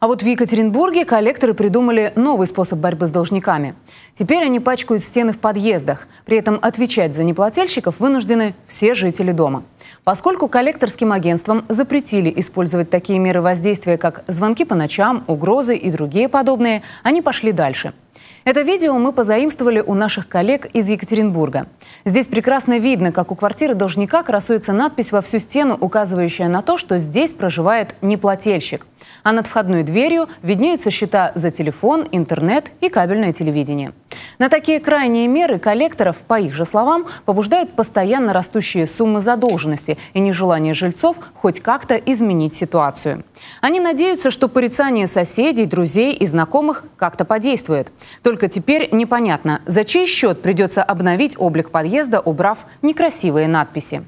А вот в Екатеринбурге коллекторы придумали новый способ борьбы с должниками. Теперь они пачкают стены в подъездах. При этом отвечать за неплательщиков вынуждены все жители дома. Поскольку коллекторским агентствам запретили использовать такие меры воздействия, как звонки по ночам, угрозы и другие подобные, они пошли дальше. Это видео мы позаимствовали у наших коллег из Екатеринбурга. Здесь прекрасно видно, как у квартиры должника красуется надпись во всю стену, указывающая на то, что здесь проживает неплательщик. А над входной дверью виднеются счета за телефон, интернет и кабельное телевидение. На такие крайние меры коллекторов, по их же словам, побуждают постоянно растущие суммы задолженности и нежелание жильцов хоть как-то изменить ситуацию. Они надеются, что порицание соседей, друзей и знакомых как-то подействует. Только теперь непонятно, за чей счет придется обновить облик подъезда, убрав некрасивые надписи.